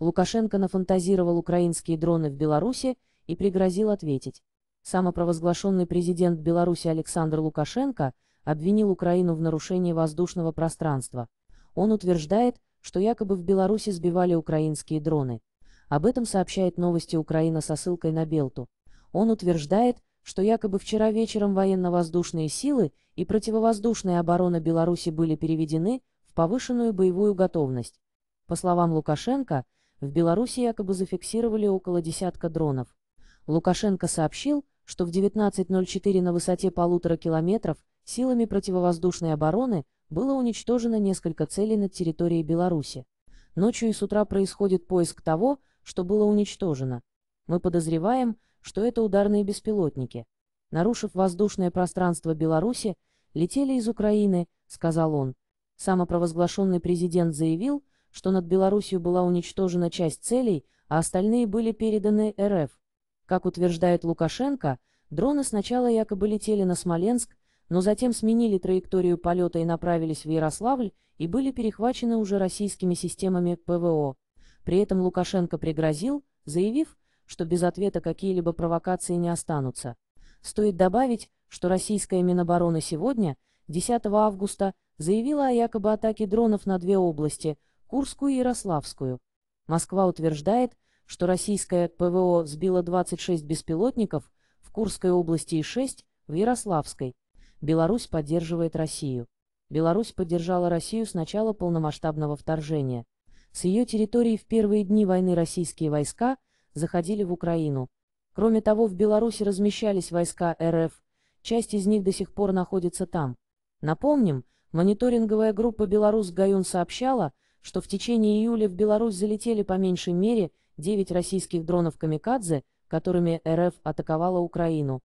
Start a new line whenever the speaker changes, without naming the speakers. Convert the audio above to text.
Лукашенко нафантазировал украинские дроны в Беларуси и пригрозил ответить. Самопровозглашенный президент Беларуси Александр Лукашенко обвинил Украину в нарушении воздушного пространства. Он утверждает, что якобы в Беларуси сбивали украинские дроны. Об этом сообщает новости Украина со ссылкой на Белту. Он утверждает, что якобы вчера вечером военно-воздушные силы и противовоздушная оборона Беларуси были переведены в повышенную боевую готовность. По словам Лукашенко, в Беларуси якобы зафиксировали около десятка дронов. Лукашенко сообщил, что в 19.04 на высоте полутора километров силами противовоздушной обороны было уничтожено несколько целей на территории Беларуси. Ночью и с утра происходит поиск того, что было уничтожено. Мы подозреваем, что это ударные беспилотники. Нарушив воздушное пространство Беларуси, летели из Украины, сказал он. Самопровозглашенный президент заявил, что над Белоруссией была уничтожена часть целей, а остальные были переданы РФ. Как утверждает Лукашенко, дроны сначала якобы летели на Смоленск, но затем сменили траекторию полета и направились в Ярославль и были перехвачены уже российскими системами ПВО. При этом Лукашенко пригрозил, заявив, что без ответа какие-либо провокации не останутся. Стоит добавить, что российская Минобороны сегодня, 10 августа, заявила о якобы атаке дронов на две области – Курскую и Ярославскую. Москва утверждает, что российское ПВО сбило 26 беспилотников, в Курской области и 6, в Ярославской. Беларусь поддерживает Россию. Беларусь поддержала Россию с начала полномасштабного вторжения. С ее территории в первые дни войны российские войска заходили в Украину. Кроме того, в Беларуси размещались войска РФ, часть из них до сих пор находится там. Напомним, мониторинговая группа «Беларусь Гаюн» сообщала, что в течение июля в Беларусь залетели по меньшей мере 9 российских дронов «Камикадзе», которыми РФ атаковала Украину.